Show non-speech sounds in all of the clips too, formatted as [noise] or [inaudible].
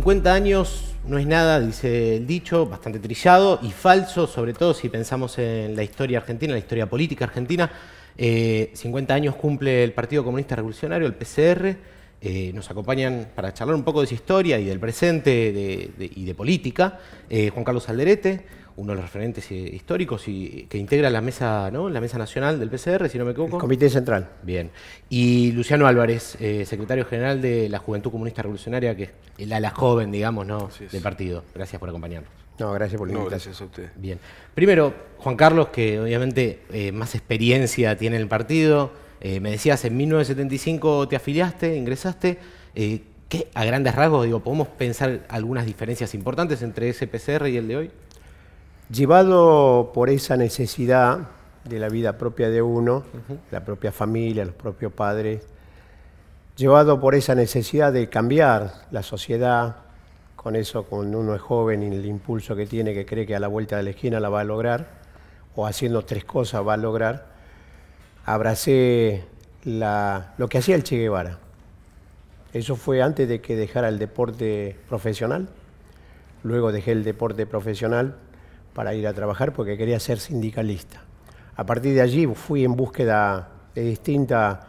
50 años no es nada, dice el dicho, bastante trillado y falso, sobre todo si pensamos en la historia argentina, la historia política argentina. 50 eh, años cumple el Partido Comunista Revolucionario, el PCR. Eh, nos acompañan para charlar un poco de su historia y del presente y de política. Eh, Juan Carlos Alderete, uno de los referentes eh, históricos y que integra la mesa, ¿no? La mesa nacional del PCR, si no me equivoco. El Comité Central. Bien. Y Luciano Álvarez, eh, secretario general de la Juventud Comunista Revolucionaria, que es el ala joven, digamos, ¿no? Del partido. Gracias por acompañarnos. No, gracias por la gracias a usted. Bien. Primero, Juan Carlos, que obviamente eh, más experiencia tiene en el partido. me decías, en 1975 te afiliaste, ingresaste. ¿Qué, a grandes rasgos, digo, podemos pensar algunas diferencias importantes entre ese PCR y el de hoy? Llevado por esa necesidad de la vida propia de uno, la propia familia, los propios padres, llevado por esa necesidad de cambiar la sociedad, con eso cuando uno es joven y el impulso que tiene, que cree que a la vuelta de la esquina la va a lograr, o haciendo tres cosas va a lograr, abracé lo que hacía el Che Guevara. Eso fue antes de que dejara el deporte profesional, luego dejé el deporte profesional para ir a trabajar porque quería ser sindicalista. A partir de allí fui en búsqueda de, distinta,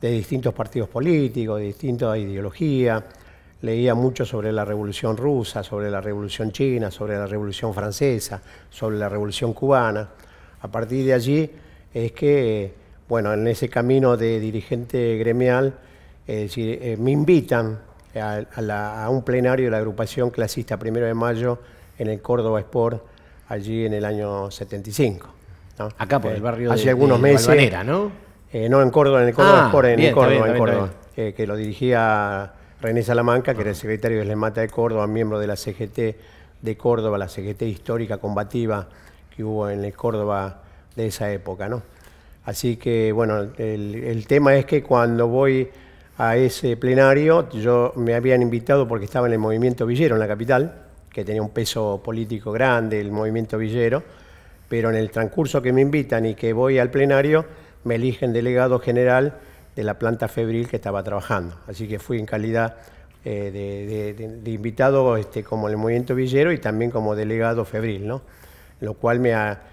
de distintos partidos políticos, de distintas ideologías. Leía mucho sobre la Revolución Rusa, sobre la Revolución China, sobre la Revolución Francesa, sobre la Revolución Cubana. A partir de allí es que, bueno, en ese camino de dirigente gremial, es decir, eh, me invitan a, un plenario de la agrupación clasista Primero de Mayo en el Córdoba Sport allí en el año 75. ¿no? Acá por el eh, barrio Hace de, algunos meses. ¿no? Eh, no en Córdoba, en el Córdoba ah, en, Córdoba, eh, que lo dirigía René Salamanca, que era el secretario del Mata de Córdoba, miembro de la CGT de Córdoba, la CGT histórica combativa que hubo en el Córdoba de esa época, ¿no? Así que, bueno, el, el tema es que cuando voy a ese plenario, yo me habían invitado porque estaba en el movimiento Villero, en la capital, que tenía un peso político grande, el movimiento villero, pero en el transcurso que me invitan y que voy al plenario, me eligen delegado general de la planta febril que estaba trabajando. Así que fui en calidad eh, de, invitado este, como el movimiento villero y también como delegado febril, ¿no? lo cual me, han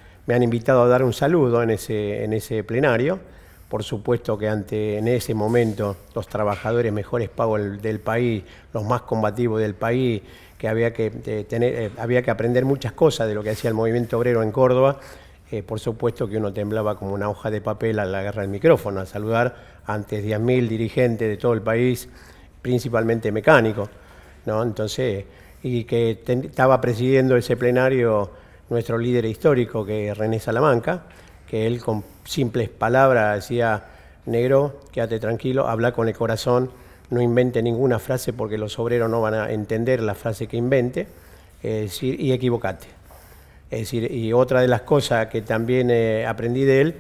invitado a dar un saludo en ese, en ese plenario por supuesto que ante en ese momento los trabajadores mejores pagos del país, los más combativos del país, que había que eh, tener, eh, había que aprender muchas cosas de lo que hacía el movimiento obrero en Córdoba. Eh, por supuesto que uno temblaba como una hoja de papel a la el micrófono, a saludar antes 10.000 dirigentes de todo el país, principalmente mecánicos. ¿no? Entonces, y que estaba presidiendo ese plenario nuestro líder histórico, que René Salamanca, que él con simples palabras decía, negro, quédate tranquilo, habla con el corazón, no invente ninguna frase porque los obreros no van a entender la frase que invente, y equivocate. Es decir, y otra de las cosas que también eh, aprendí de él,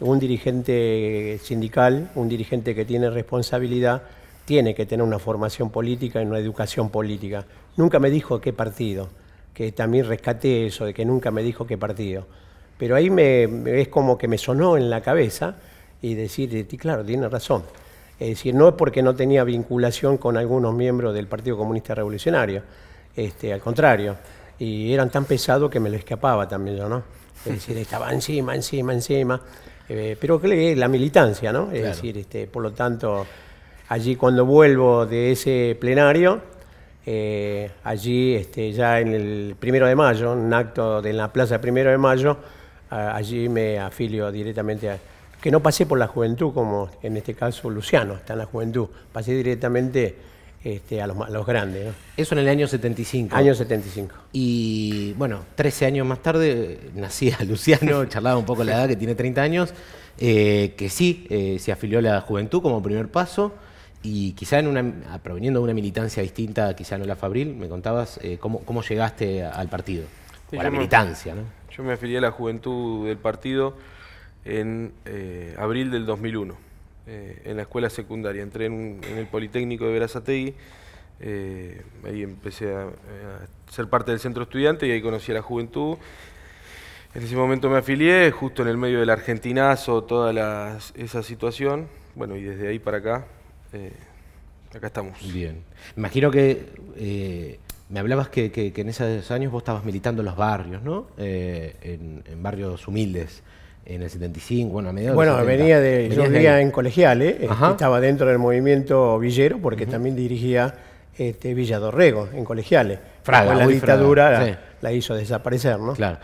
un dirigente sindical, un dirigente que tiene responsabilidad, tiene que tener una formación política y una educación política. Nunca me dijo qué partido, que también rescaté eso, de que nunca me dijo qué partido. Pero ahí me, es como que me sonó en la cabeza y decir, eh, claro, tiene razón. Es decir, no es porque no tenía vinculación con algunos miembros del Partido Comunista Revolucionario, este, al contrario. Y eran tan pesados que me lo escapaba también yo, ¿no? Es decir, estaba encima, encima, encima. Eh, pero que la militancia, ¿no? Es decir, este, por lo tanto, allí cuando vuelvo de ese plenario, eh, allí este, ya en el primero de mayo, un acto de la Plaza Primero de Mayo, allí me afilio directamente a... que no pasé por la juventud como en este caso Luciano, está en la juventud, pasé directamente este, a, los, grandes. Eso en el año 75. Año 75. Y bueno, 13 años más tarde eh, nacía Luciano, [laughs] charlaba un poco la edad que tiene 30 años, eh, que sí, eh, se afilió a la juventud como primer paso y quizá en una, proveniendo de una militancia distinta, quizá no la Fabril, me contabas cómo, llegaste al partido, a la militancia. ¿no? Yo me afilié a la juventud del partido en eh, abril del 2001, eh, en la escuela secundaria. Entré en, el Politécnico de Verazategui, eh, ahí empecé a, ser parte del centro estudiante y ahí conocí a la juventud. En ese momento me afilié, justo en el medio del argentinazo, toda esa situación. Bueno, y desde ahí para acá, acá estamos. Bien. Imagino que me hablabas que, en esos años vos estabas militando en los barrios, ¿no? Eh, en, barrios humildes, en el 75, bueno, a mediados Bueno, venía de, yo vivía en Colegiales, eh, estaba dentro del movimiento villero porque también dirigía este, Villa Dorrego en Colegiales. Fraga, la dictadura la, hizo desaparecer, ¿no? Claro.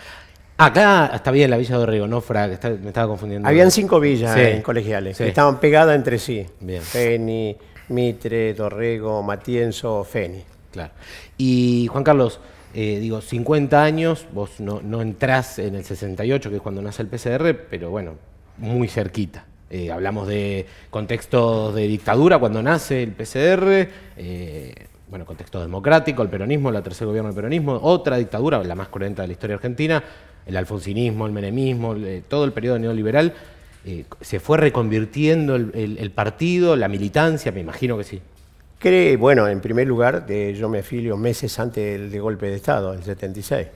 Acá está bien la Villa Dorrego, no Fraga, me estaba confundiendo. Habían cinco villas en Colegiales, estaban pegadas entre sí. Bien. Feni, Mitre, Dorrego, Matienzo, Feni. Claro. Y Juan Carlos, eh, digo, 50 años, vos no, entrás en el 68, que es cuando nace el PCR, pero bueno, muy cerquita. Eh, hablamos de contextos de dictadura cuando nace el PCR, eh, bueno, contexto democrático, el peronismo, la tercer gobierno del peronismo, otra dictadura, la más cruenta de la historia argentina, el alfonsinismo, el menemismo, todo el periodo neoliberal. ¿Se fue reconvirtiendo el, partido, la militancia? Me imagino que sí cree, bueno, en primer lugar, de, yo me afilio meses antes del golpe de Estado, el 76,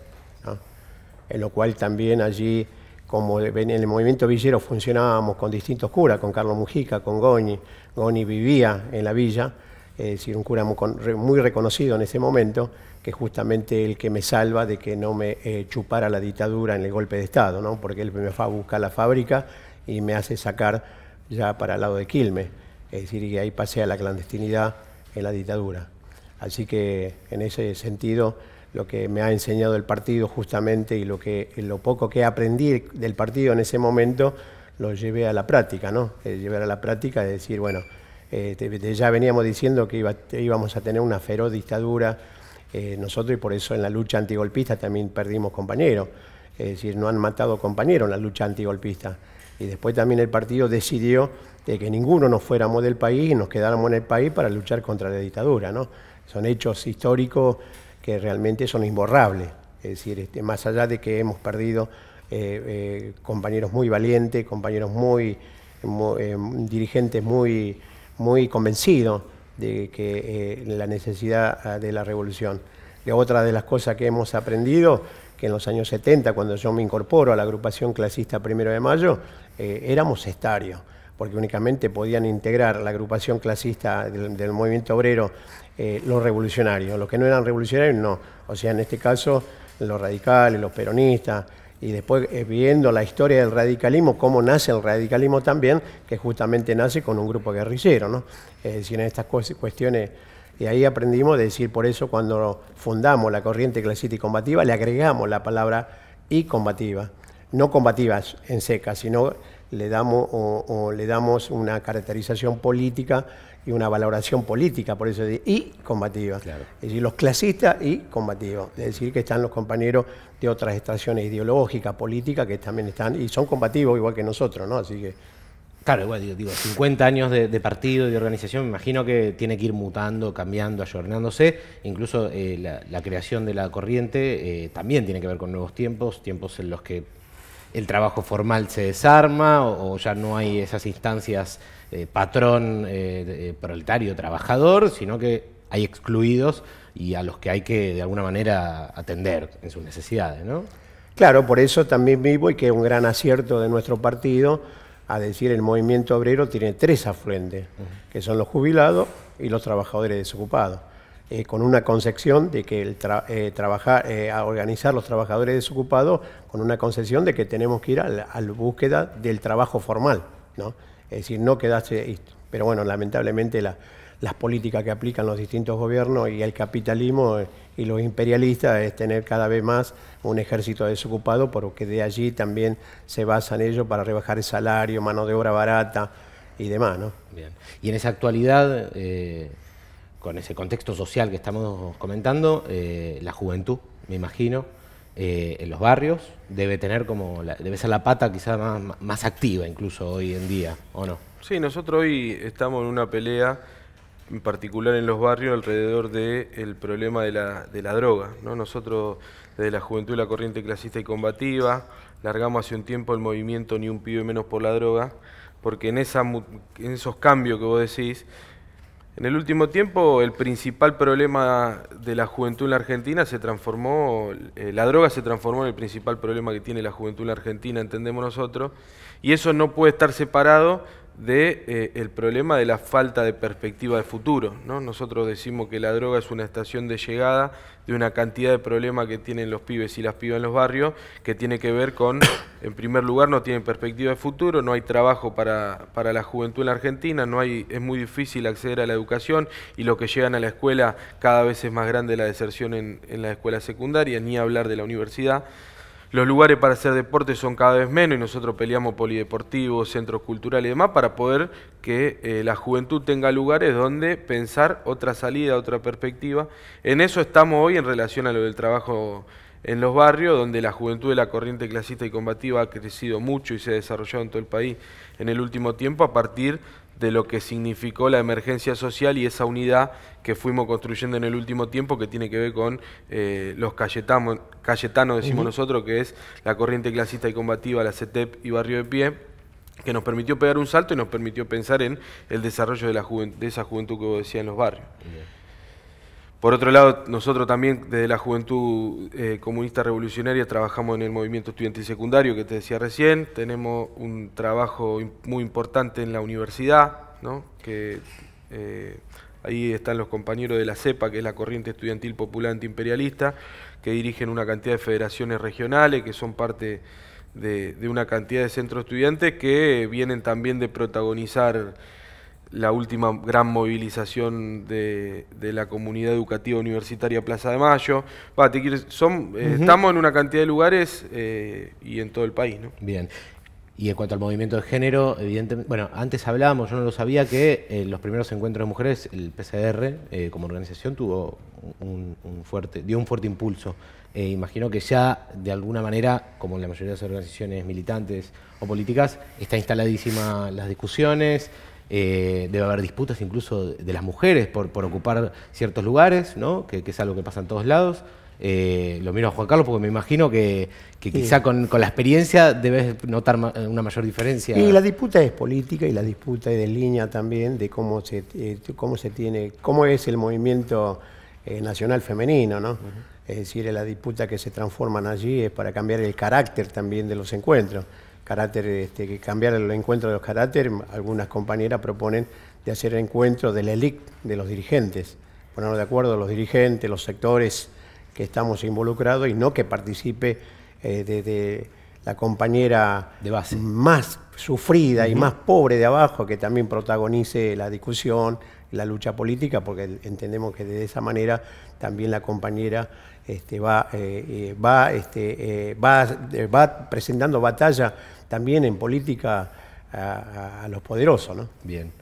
en lo cual también allí, como en el movimiento villero funcionábamos con distintos curas, con Carlos Mujica, con Goni, Goni vivía en la villa, es decir, un cura muy reconocido en ese momento, que es justamente el que me salva de que no me eh, chupara la dictadura en el golpe de Estado, porque él me fue a buscar la fábrica y me hace sacar ya para el lado de Quilmes, es decir, y ahí pasé a la clandestinidad en la dictadura. Así que en ese sentido lo que me ha enseñado el partido justamente y lo, que, lo poco que aprendí del partido en ese momento lo llevé a la práctica, ¿no? Eh, llevar a la práctica de decir, bueno, eh, ya veníamos diciendo que íbamos a tener una feroz dictadura eh, nosotros y por eso en la lucha antigolpista también perdimos compañeros. Es decir, no han matado compañeros en la lucha antigolpista. Y después también el partido decidió de que ninguno nos fuéramos del país y nos quedáramos en el país para luchar contra la dictadura. ¿no? Son hechos históricos que realmente son imborrables. Es decir, este, más allá de que hemos perdido eh, eh, compañeros muy valientes, compañeros muy, eh, dirigentes muy, muy convencidos de que la necesidad ah, de la revolución. Y otra de las cosas que hemos aprendido, que en los años 70, cuando yo me incorporo a la agrupación clasista Primero de Mayo, éramos estarios porque únicamente podían integrar la agrupación clasista del, movimiento obrero eh, los revolucionarios. Los que no eran revolucionarios, no. O sea, en este caso, los radicales, los peronistas, y después eh, viendo la historia del radicalismo, cómo nace el radicalismo también, que justamente nace con un grupo guerrillero, ¿no? Es decir, en estas cuestiones... Y ahí aprendimos a decir, por eso cuando fundamos la corriente clasista y combativa, le agregamos la palabra y combativa. No combativas en seca, sino le damos, o, le damos una caracterización política y una valoración política, por eso y combativa. Es decir, los clasistas y combativos. Es decir, que están los compañeros de otras estaciones ideológicas, políticas, que también están, y son combativos igual que nosotros, ¿no? Así que. Claro, igual, digo, 50 años de, partido y de organización, me imagino que tiene que ir mutando, cambiando, ayornándose. Incluso eh, la, creación de la corriente eh, también tiene que ver con nuevos tiempos, tiempos en los que el trabajo formal se desarma o, ya no hay esas instancias eh, patrón eh, eh, proletario trabajador, sino que hay excluidos y a los que hay que de alguna manera atender en sus necesidades, Claro, por eso también vivo y que es un gran acierto de nuestro partido, a decir el movimiento obrero tiene tres afluentes, que son los jubilados y los trabajadores desocupados. Eh, con una concepción de que el eh, trabajar, eh, organizar los trabajadores desocupados con una concepción de que tenemos que ir a la, búsqueda del trabajo formal, ¿no? Es decir, no quedarse... Pero bueno, lamentablemente las políticas que aplican los distintos gobiernos y el capitalismo y los imperialistas es tener cada vez más un ejército desocupado porque de allí también se basan ellos para rebajar el salario, mano de obra barata y demás, ¿no? Y en esa actualidad con ese contexto social que estamos comentando, eh, la juventud, me imagino, eh, en los barrios, debe tener como la, debe ser la pata quizás más, activa incluso hoy en día, ¿o no? Sí, nosotros hoy estamos en una pelea en particular en los barrios alrededor del problema de la, droga. ¿no? Nosotros desde la Juventud la Corriente Clasista y Combativa largamos hace un tiempo el movimiento Ni un pibe menos por la droga, porque en, esa, en esos cambios que vos decís, en el último tiempo, el principal problema de la juventud en la Argentina se transformó, eh, la droga se transformó en el principal problema que tiene la juventud en la Argentina, entendemos nosotros, y eso no puede estar separado de eh, el problema de la falta de perspectiva de futuro. Nosotros decimos que la droga es una estación de llegada de una cantidad de problemas que tienen los pibes y las pibas en los barrios, que tiene que ver con, en primer lugar, no tienen perspectiva de futuro, no hay trabajo para, la juventud en la Argentina, no hay, es muy difícil acceder a la educación y los que llegan a la escuela cada vez es más grande la deserción en la escuela secundaria, ni hablar de la universidad. Los lugares para hacer deporte son cada vez menos y nosotros peleamos polideportivos, centros culturales y demás para poder que eh, la juventud tenga lugares donde pensar otra salida, otra perspectiva. En eso estamos hoy en relación a lo del trabajo en los barrios, donde la juventud de la corriente clasista y combativa ha crecido mucho y se ha desarrollado en todo el país en el último tiempo a partir de lo que significó la emergencia social y esa unidad que fuimos construyendo en el último tiempo que tiene que ver con eh, los cayetanos, decimos nosotros, que es la corriente clasista y combativa, la CETEP y Barrio de Pie, que nos permitió pegar un salto y nos permitió pensar en el desarrollo de, la de esa juventud que vos decías en los barrios. Por otro lado, nosotros también desde la Juventud eh, Comunista Revolucionaria trabajamos en el movimiento estudiantil secundario que te decía recién, tenemos un trabajo muy importante en la universidad, que eh, ahí están los compañeros de la CEPA, que es la Corriente Estudiantil Popular Antiimperialista, que dirigen una cantidad de federaciones regionales que son parte de una cantidad de centros estudiantes que vienen también de protagonizar la última gran movilización de, la comunidad educativa universitaria Plaza de Mayo. Eh, estamos en una cantidad de lugares eh, y en todo el país. Bien. Y en cuanto al movimiento de género, evidentemente, bueno, antes hablábamos, yo no lo sabía, que en eh, los primeros encuentros de mujeres, el PCR como organización tuvo un, fuerte, dio un fuerte impulso. imagino que ya, de alguna manera, como en la mayoría de las organizaciones militantes o políticas, está instaladísimas las discusiones, eh, debe haber disputas incluso de las mujeres por, ocupar ciertos lugares, ¿no? que, es algo que pasa en todos lados. Eh, lo miro a Juan Carlos porque me imagino que, quizá con, la experiencia debes notar una mayor diferencia. Y la disputa es política y la disputa es de línea también de cómo eh, cómo se tiene, cómo es el movimiento nacional femenino, ¿no? Es decir, la disputa que se transforman allí es para cambiar el carácter también de los encuentros carácter, este, cambiar el encuentro de los carácteres, algunas compañeras proponen de hacer el encuentro de la elite, de los dirigentes, ponernos de acuerdo los dirigentes, los sectores que estamos involucrados y no que participe eh, de la compañera de base. más sufrida y más pobre de abajo que también protagonice la discusión, la lucha política, porque entendemos que de esa manera también la compañera este, va, eh, eh, va, este, eh, va, presentando batalla también en política a, los poderosos. Bien.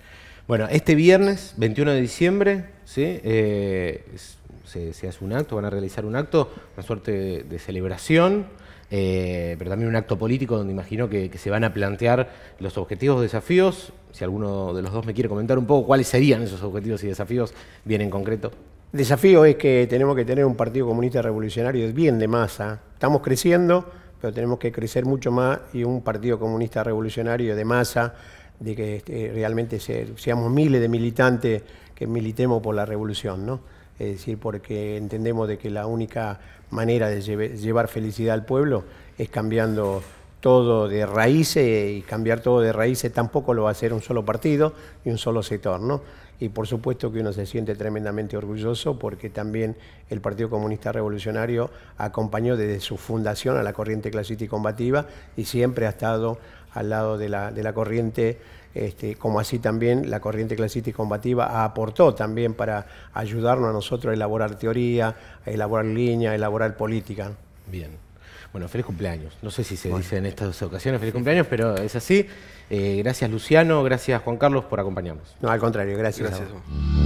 Bueno, este viernes, 21 de diciembre, ¿sí? se, hace un acto, van a realizar un acto, una suerte de celebración. Eh, pero también un acto político donde imagino que, se van a plantear los objetivos, desafíos. Si alguno de los dos me quiere comentar un poco cuáles serían esos objetivos y desafíos, bien en concreto. desafío es que tenemos que tener un Partido Comunista Revolucionario bien de masa. Estamos creciendo, pero tenemos que crecer mucho más y un Partido Comunista Revolucionario de masa de que este, realmente seamos miles de militantes que militemos por la revolución, ¿no? es decir, porque entendemos de que la única manera de llevar felicidad al pueblo es cambiando todo de raíces y cambiar todo de raíces tampoco lo va a hacer un solo partido y un solo sector, ¿no? Y por supuesto que uno se siente tremendamente orgulloso porque también el Partido Comunista Revolucionario acompañó desde su fundación a la corriente clasista y combativa y siempre ha estado al lado de la, de la corriente este, como así también la corriente clasista y combativa aportó también para ayudarnos a nosotros a elaborar teoría, a elaborar línea, a elaborar política. Bien. Bueno, feliz cumpleaños. No sé si se dice en estas ocasiones feliz cumpleaños, pero es así. Eh, gracias Luciano, gracias Juan Carlos por acompañarnos. No, al contrario, gracias. gracias